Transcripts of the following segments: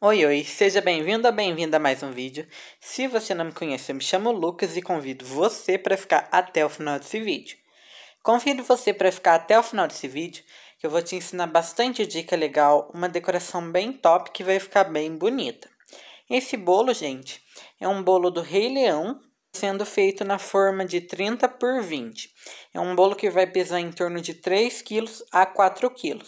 Oi, oi, seja bem-vindo ou bem-vinda a mais um vídeo. Se você não me conhece, eu me chamo Lucas e convido você para ficar até o final desse vídeo. Convido você para ficar até o final desse vídeo, que eu vou te ensinar bastante dica legal, uma decoração bem top que vai ficar bem bonita. Esse bolo, gente, é um bolo do Rei Leão sendo feito na forma de 30 por 20. É um bolo que vai pesar em torno de 3 kg a 4 kg.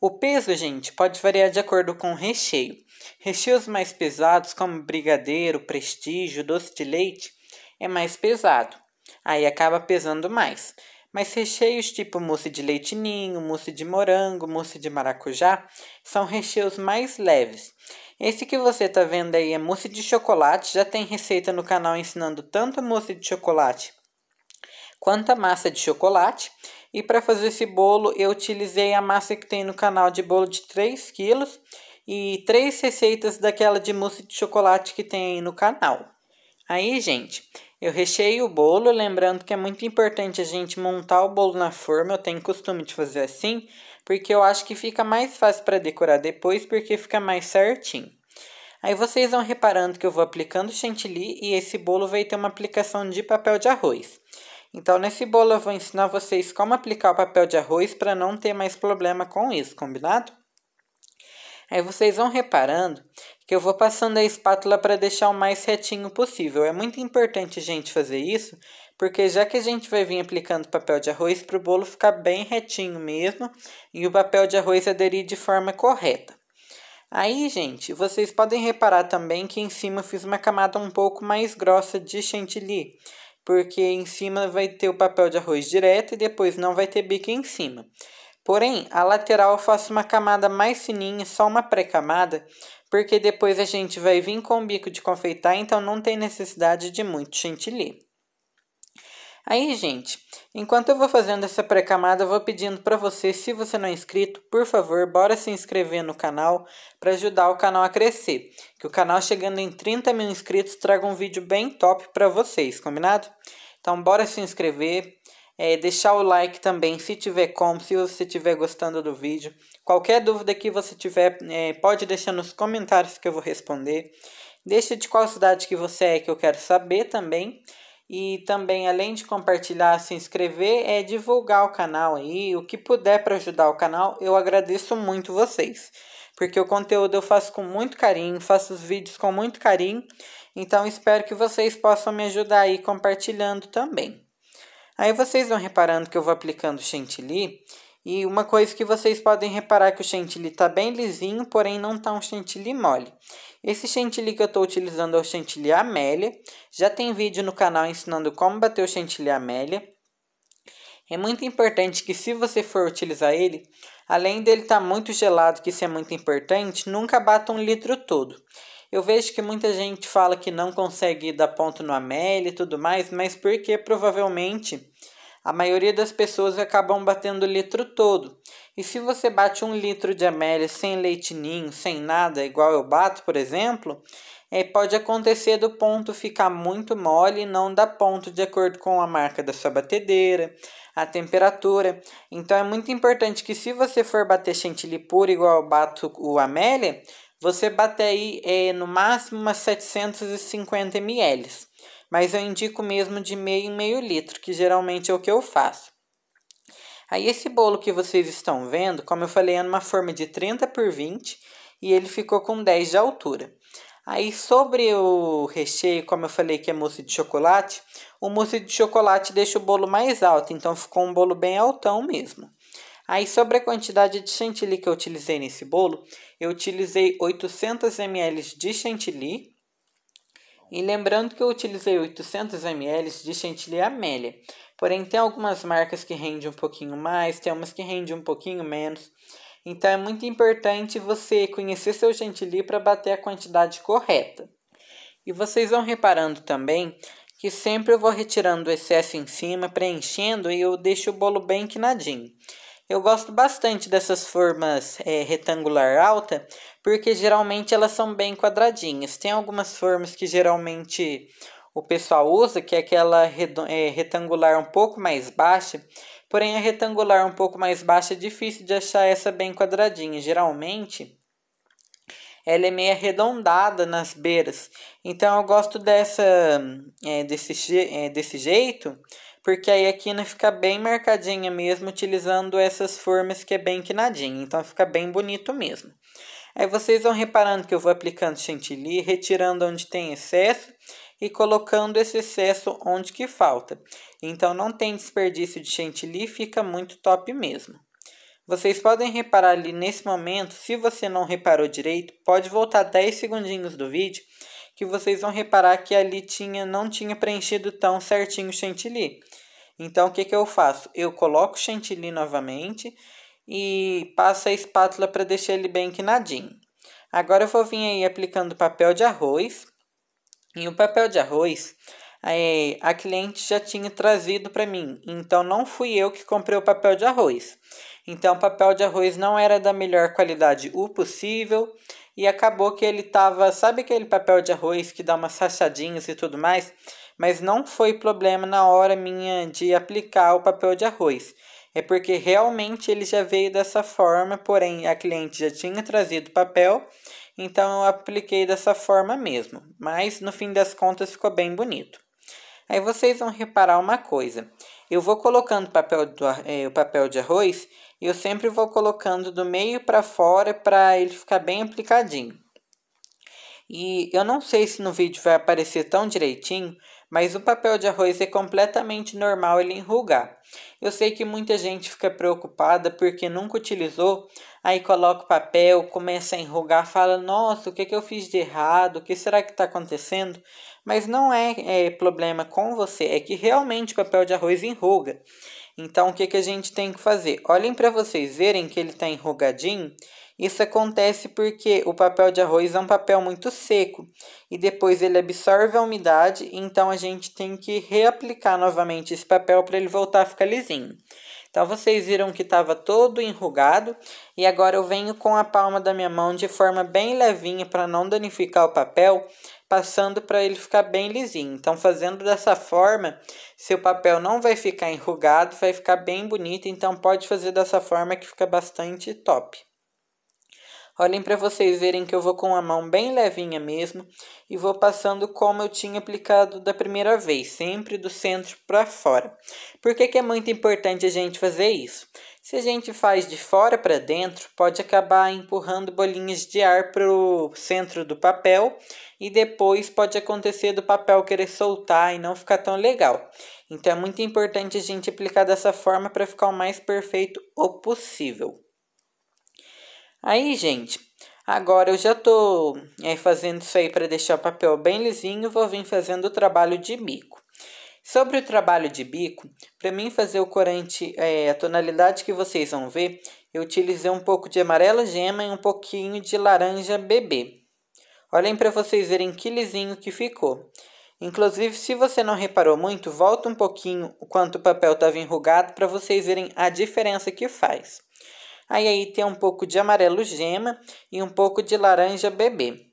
O peso, gente, pode variar de acordo com o recheio. Recheios mais pesados, como brigadeiro, prestígio, doce de leite, é mais pesado. Aí acaba pesando mais. Mas recheios tipo mousse de leitinho, mousse de morango, mousse de maracujá, são recheios mais leves. Esse que você está vendo aí é mousse de chocolate. Já tem receita no canal ensinando tanto a mousse de chocolate quanto a massa de chocolate. E para fazer esse bolo, eu utilizei a massa que tem no canal de bolo de 3 quilos e três receitas daquela de mousse de chocolate que tem no canal. Aí, gente, eu recheio o bolo, lembrando que é muito importante a gente montar o bolo na forma, eu tenho costume de fazer assim, porque eu acho que fica mais fácil para decorar depois, porque fica mais certinho. Aí vocês vão reparando que eu vou aplicando chantilly e esse bolo vai ter uma aplicação de papel de arroz. Então, nesse bolo eu vou ensinar vocês como aplicar o papel de arroz para não ter mais problema com isso, combinado? Aí vocês vão reparando que eu vou passando a espátula para deixar o mais retinho possível. É muito importante, gente, fazer isso, porque já que a gente vai vir aplicando papel de arroz para o bolo ficar bem retinho mesmo e o papel de arroz aderir de forma correta. Aí, gente, vocês podem reparar também que em cima eu fiz uma camada um pouco mais grossa de chantilly, porque em cima vai ter o papel de arroz direto e depois não vai ter bico em cima. Porém, a lateral eu faço uma camada mais fininha, só uma pré-camada, porque depois a gente vai vir com o bico de confeitar, então não tem necessidade de muito chantilly. Aí, gente, enquanto eu vou fazendo essa pré-camada, eu vou pedindo para você, se você não é inscrito, por favor, bora se inscrever no canal para ajudar o canal a crescer. Que o canal chegando em 30 mil inscritos traga um vídeo bem top para vocês, combinado? Então, bora se inscrever. É, deixar o like também se tiver como, se você estiver gostando do vídeo. Qualquer dúvida que você tiver, é, pode deixar nos comentários que eu vou responder. Deixa de qual cidade que você é que eu quero saber também. E também, além de compartilhar, se inscrever, é divulgar o canal aí. O que puder para ajudar o canal, eu agradeço muito vocês. Porque o conteúdo eu faço com muito carinho, faço os vídeos com muito carinho. Então, espero que vocês possam me ajudar aí compartilhando também. Aí vocês vão reparando que eu vou aplicando chantilly. E uma coisa que vocês podem reparar é que o chantilly está bem lisinho, porém não está um chantilly mole. Esse chantilly que eu estou utilizando é o chantilly Amélia. Já tem vídeo no canal ensinando como bater o chantilly Amélia. É muito importante que se você for utilizar ele, além dele estar tá muito gelado, que isso é muito importante, nunca bata um litro todo. Eu vejo que muita gente fala que não consegue dar ponto no Amélia e tudo mais, mas porque provavelmente a maioria das pessoas acabam batendo o litro todo. E se você bate um litro de amélia sem leite ninho, sem nada, igual eu bato, por exemplo, é, pode acontecer do ponto ficar muito mole e não dar ponto de acordo com a marca da sua batedeira, a temperatura. Então é muito importante que se você for bater chantilly puro igual eu bato o amélia, você bate aí é, no máximo umas 750 ml. Mas eu indico mesmo de meio em meio litro, que geralmente é o que eu faço. Aí esse bolo que vocês estão vendo, como eu falei, é numa forma de 30 por 20 e ele ficou com 10 de altura. Aí sobre o recheio, como eu falei que é mousse de chocolate, o mousse de chocolate deixa o bolo mais alto, então ficou um bolo bem altão mesmo. Aí sobre a quantidade de chantilly que eu utilizei nesse bolo, eu utilizei 800 ml de chantilly, e lembrando que eu utilizei 800 ml de chantilly Amélia. Porém, tem algumas marcas que rendem um pouquinho mais, tem umas que rendem um pouquinho menos. Então é muito importante você conhecer seu chantilly para bater a quantidade correta. E vocês vão reparando também que sempre eu vou retirando o excesso em cima, preenchendo e eu deixo o bolo bem quinadinho. Eu gosto bastante dessas formas é, retangular alta, porque geralmente elas são bem quadradinhas. Tem algumas formas que geralmente o pessoal usa, que é aquela é, retangular um pouco mais baixa, porém a retangular um pouco mais baixa é difícil de achar essa bem quadradinha. Geralmente ela é meio arredondada nas beiras, então eu gosto dessa é, desse, é, desse jeito porque aí a quina né, fica bem marcadinha mesmo, utilizando essas formas que é bem quinadinha, então fica bem bonito mesmo. Aí vocês vão reparando que eu vou aplicando chantilly, retirando onde tem excesso e colocando esse excesso onde que falta. Então não tem desperdício de chantilly, fica muito top mesmo. Vocês podem reparar ali nesse momento, se você não reparou direito, pode voltar 10 segundinhos do vídeo que vocês vão reparar que ali tinha, não tinha preenchido tão certinho o chantilly. Então, o que, que eu faço? Eu coloco o chantilly novamente e passo a espátula para deixar ele bem quinadinho. Agora eu vou vir aí aplicando papel de arroz. E o papel de arroz, é, a cliente já tinha trazido para mim. Então, não fui eu que comprei o papel de arroz. Então, o papel de arroz não era da melhor qualidade o possível e acabou que ele tava, sabe aquele papel de arroz que dá umas rachadinhas e tudo mais? Mas não foi problema na hora minha de aplicar o papel de arroz. É porque realmente ele já veio dessa forma, porém a cliente já tinha trazido papel, então eu apliquei dessa forma mesmo. Mas no fim das contas ficou bem bonito. Aí vocês vão reparar uma coisa. Eu vou colocando papel do, é, o papel de arroz eu sempre vou colocando do meio para fora para ele ficar bem aplicadinho. E eu não sei se no vídeo vai aparecer tão direitinho, mas o papel de arroz é completamente normal ele enrugar. Eu sei que muita gente fica preocupada porque nunca utilizou, aí coloca o papel, começa a enrugar, fala: Nossa, o que, que eu fiz de errado? O que será que está acontecendo? Mas não é, é problema com você, é que realmente o papel de arroz enruga. Então, o que, que a gente tem que fazer? Olhem para vocês verem que ele está enrugadinho. Isso acontece porque o papel de arroz é um papel muito seco e depois ele absorve a umidade, então a gente tem que reaplicar novamente esse papel para ele voltar a ficar lisinho. Então vocês viram que estava todo enrugado e agora eu venho com a palma da minha mão de forma bem levinha para não danificar o papel passando para ele ficar bem lisinho. Então, fazendo dessa forma, seu papel não vai ficar enrugado, vai ficar bem bonito. Então, pode fazer dessa forma que fica bastante top. Olhem para vocês verem que eu vou com a mão bem levinha mesmo e vou passando como eu tinha aplicado da primeira vez, sempre do centro para fora. Por que, que é muito importante a gente fazer isso? Se a gente faz de fora para dentro, pode acabar empurrando bolinhas de ar para o centro do papel e depois pode acontecer do papel querer soltar e não ficar tão legal. Então é muito importante a gente aplicar dessa forma para ficar o mais perfeito o possível. Aí, gente, agora eu já tô é, fazendo isso aí para deixar o papel bem lisinho, vou vir fazendo o trabalho de mico. Sobre o trabalho de bico, para mim fazer o corante, é, a tonalidade que vocês vão ver, eu utilizei um pouco de amarelo gema e um pouquinho de laranja bebê. Olhem para vocês verem que lisinho que ficou. Inclusive, se você não reparou muito, volta um pouquinho o quanto o papel estava enrugado para vocês verem a diferença que faz. Aí, aí tem um pouco de amarelo gema e um pouco de laranja bebê.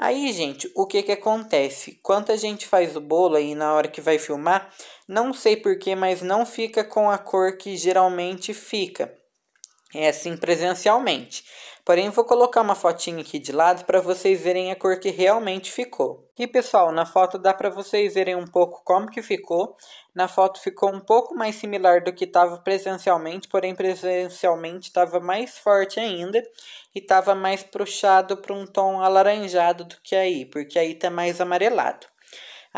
Aí, gente, o que que acontece? Quando a gente faz o bolo aí na hora que vai filmar, não sei porquê, mas não fica com a cor que geralmente fica. É assim presencialmente. Porém, vou colocar uma fotinha aqui de lado para vocês verem a cor que realmente ficou. E pessoal, na foto dá para vocês verem um pouco como que ficou. Na foto ficou um pouco mais similar do que estava presencialmente, porém presencialmente estava mais forte ainda. E estava mais puxado para um tom alaranjado do que aí, porque aí está mais amarelado.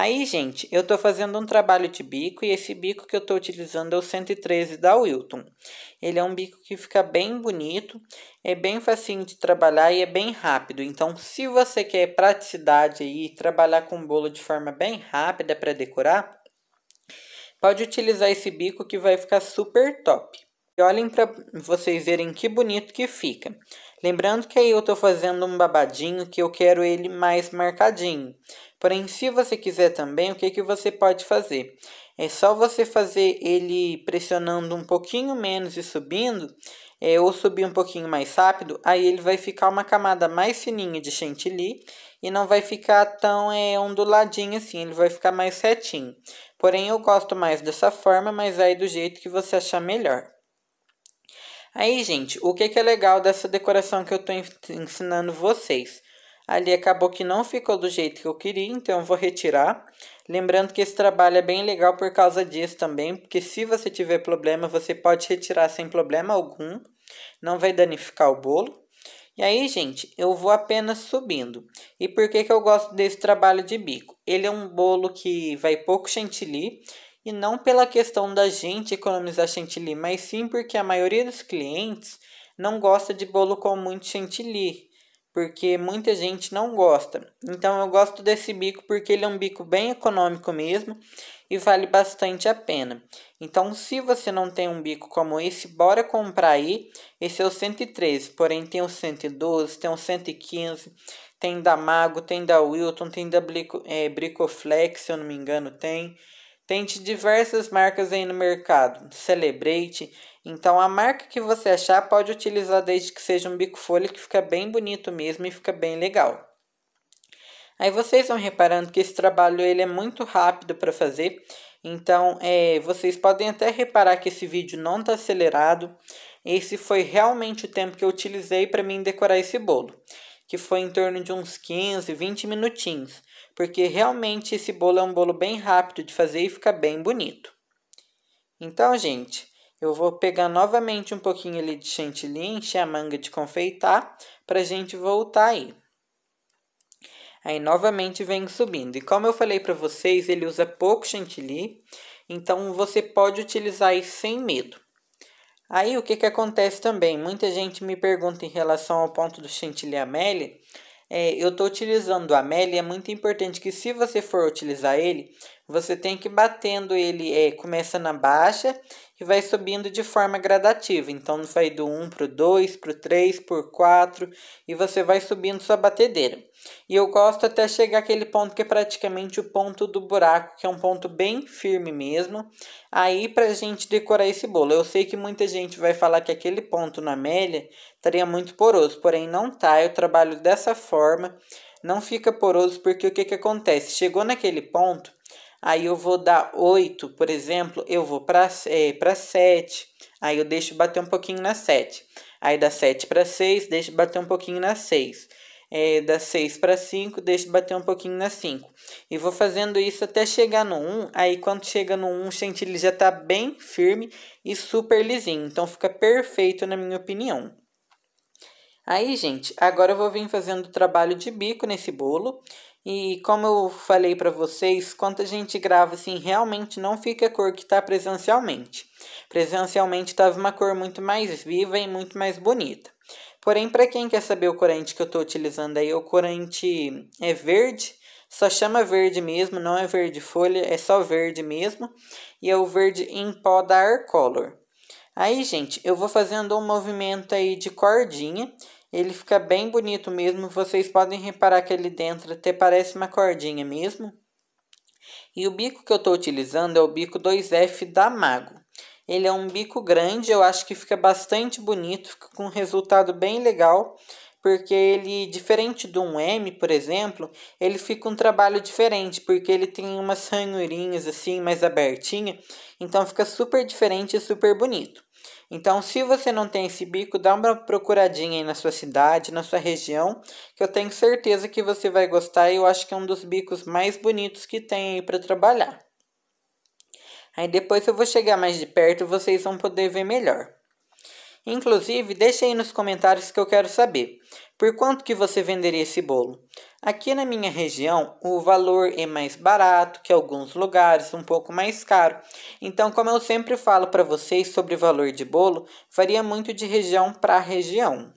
Aí, gente, eu estou fazendo um trabalho de bico e esse bico que eu estou utilizando é o 113 da Wilton. Ele é um bico que fica bem bonito, é bem facinho de trabalhar e é bem rápido. Então, se você quer praticidade e trabalhar com bolo de forma bem rápida para decorar, pode utilizar esse bico que vai ficar super top. E olhem para vocês verem que bonito que fica. Lembrando que aí eu estou fazendo um babadinho que eu quero ele mais marcadinho. Porém, se você quiser também, o que, que você pode fazer? É só você fazer ele pressionando um pouquinho menos e subindo, é, ou subir um pouquinho mais rápido, aí ele vai ficar uma camada mais fininha de chantilly e não vai ficar tão é, onduladinho assim, ele vai ficar mais retinho. Porém, eu gosto mais dessa forma, mas aí do jeito que você achar melhor. Aí, gente, o que, que é legal dessa decoração que eu estou ensinando vocês? ali acabou que não ficou do jeito que eu queria, então eu vou retirar. Lembrando que esse trabalho é bem legal por causa disso também, porque se você tiver problema, você pode retirar sem problema algum, não vai danificar o bolo. E aí, gente, eu vou apenas subindo. E por que, que eu gosto desse trabalho de bico? Ele é um bolo que vai pouco chantilly, e não pela questão da gente economizar chantilly, mas sim porque a maioria dos clientes não gosta de bolo com muito chantilly porque muita gente não gosta. Então eu gosto desse bico porque ele é um bico bem econômico mesmo e vale bastante a pena. Então se você não tem um bico como esse, bora comprar aí. Esse é o 113, porém tem o 112, tem o 115, tem da Mago, tem da Wilton, tem da Blico, é, Bricoflex, se eu não me engano tem. Tem de diversas marcas aí no mercado. Celebrate, então a marca que você achar pode utilizar desde que seja um bico folha que fica bem bonito mesmo e fica bem legal. Aí vocês vão reparando que esse trabalho ele é muito rápido para fazer. Então é, vocês podem até reparar que esse vídeo não está acelerado. Esse foi realmente o tempo que eu utilizei para mim decorar esse bolo. Que foi em torno de uns 15, 20 minutinhos. Porque realmente esse bolo é um bolo bem rápido de fazer e fica bem bonito. Então, gente, eu vou pegar novamente um pouquinho ali de chantilly, encher a manga de confeitar, pra gente voltar aí. Aí novamente vem subindo. E como eu falei para vocês, ele usa pouco chantilly, então você pode utilizar aí sem medo. Aí o que, que acontece também? Muita gente me pergunta em relação ao ponto do chantilly amélie, é, eu estou utilizando o Amélia, é muito importante que se você for utilizar ele, você tem que ir batendo ele, é, começa na baixa e vai subindo de forma gradativa. Então, vai do 1 para o 2, para o 3, para o 4 e você vai subindo sua batedeira. E eu gosto até chegar aquele ponto que é praticamente o ponto do buraco, que é um ponto bem firme mesmo. Aí pra gente decorar esse bolo. Eu sei que muita gente vai falar que aquele ponto na Amélia estaria muito poroso, porém não tá. Eu trabalho dessa forma, não fica poroso porque o que que acontece? Chegou naquele ponto, aí eu vou dar 8, por exemplo, eu vou para é, pra 7, aí eu deixo bater um pouquinho na 7. Aí dá 7 para 6, deixo bater um pouquinho na 6 é, da 6 para 5, deixo bater um pouquinho na 5. E vou fazendo isso até chegar no 1. Aí quando chega no 1, gente, ele já está bem firme e super lisinho. Então fica perfeito na minha opinião. Aí, gente, agora eu vou vir fazendo trabalho de bico nesse bolo. E como eu falei para vocês, quando a gente grava assim, realmente não fica a cor que está presencialmente. Presencialmente estava uma cor muito mais viva e muito mais bonita. Porém, para quem quer saber o corante que eu estou utilizando aí, o corante é verde, só chama verde mesmo, não é verde folha, é só verde mesmo. E é o verde em pó da Color. Aí, gente, eu vou fazendo um movimento aí de cordinha. Ele fica bem bonito mesmo, vocês podem reparar que ele dentro até parece uma cordinha mesmo. E o bico que eu estou utilizando é o bico 2F da Mago. Ele é um bico grande, eu acho que fica bastante bonito, fica com um resultado bem legal, porque ele, diferente de um M, por exemplo, ele fica um trabalho diferente, porque ele tem umas ranhurinhas assim, mais abertinha, então fica super diferente e super bonito. Então, se você não tem esse bico, dá uma procuradinha aí na sua cidade, na sua região, que eu tenho certeza que você vai gostar e eu acho que é um dos bicos mais bonitos que tem aí para trabalhar. Aí depois eu vou chegar mais de perto e vocês vão poder ver melhor. Inclusive, deixe aí nos comentários que eu quero saber. Por quanto que você venderia esse bolo? Aqui na minha região, o valor é mais barato que alguns lugares, um pouco mais caro. Então, como eu sempre falo para vocês sobre valor de bolo, varia muito de região para região.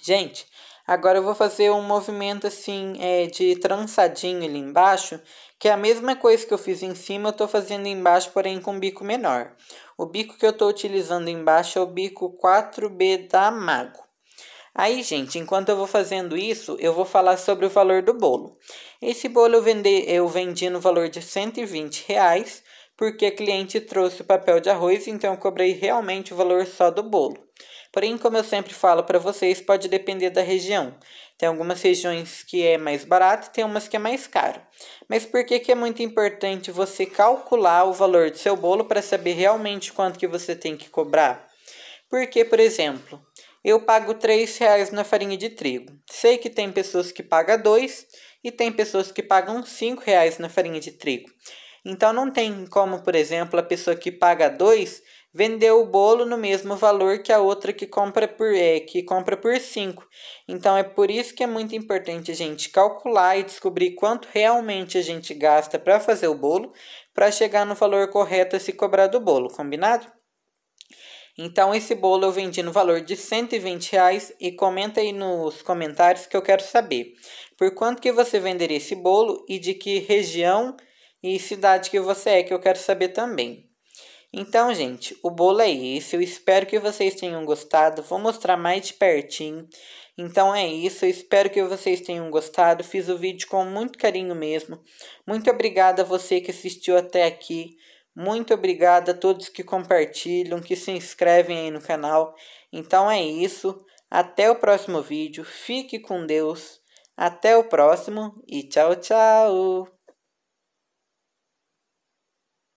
Gente, agora eu vou fazer um movimento assim é, de trançadinho ali embaixo que é a mesma coisa que eu fiz em cima, eu estou fazendo embaixo, porém com bico menor. O bico que eu estou utilizando embaixo é o bico 4B da Mago. Aí, gente, enquanto eu vou fazendo isso, eu vou falar sobre o valor do bolo. Esse bolo eu vendei, eu vendi no valor de 120 reais, porque a cliente trouxe o papel de arroz, então eu cobrei realmente o valor só do bolo. Porém, como eu sempre falo para vocês, pode depender da região. Tem algumas regiões que é mais barato e tem umas que é mais caro. Mas por que, que é muito importante você calcular o valor do seu bolo para saber realmente quanto que você tem que cobrar? Porque, por exemplo, eu pago R$ reais na farinha de trigo. Sei que tem pessoas que pagam dois e tem pessoas que pagam R$ reais na farinha de trigo. Então não tem como, por exemplo, a pessoa que paga dois vender o bolo no mesmo valor que a outra que compra por é, que compra por cinco. Então é por isso que é muito importante a gente calcular e descobrir quanto realmente a gente gasta para fazer o bolo para chegar no valor correto a se cobrar do bolo, combinado? Então esse bolo eu vendi no valor de 120 reais e comenta aí nos comentários que eu quero saber. Por quanto que você venderia esse bolo e de que região e cidade que você é, que eu quero saber também. Então, gente, o bolo é esse. Eu espero que vocês tenham gostado. Vou mostrar mais de pertinho. Então é isso. Eu espero que vocês tenham gostado. Fiz o vídeo com muito carinho mesmo. Muito obrigada a você que assistiu até aqui. Muito obrigada a todos que compartilham, que se inscrevem aí no canal. Então é isso. Até o próximo vídeo. Fique com Deus. Até o próximo e tchau, tchau!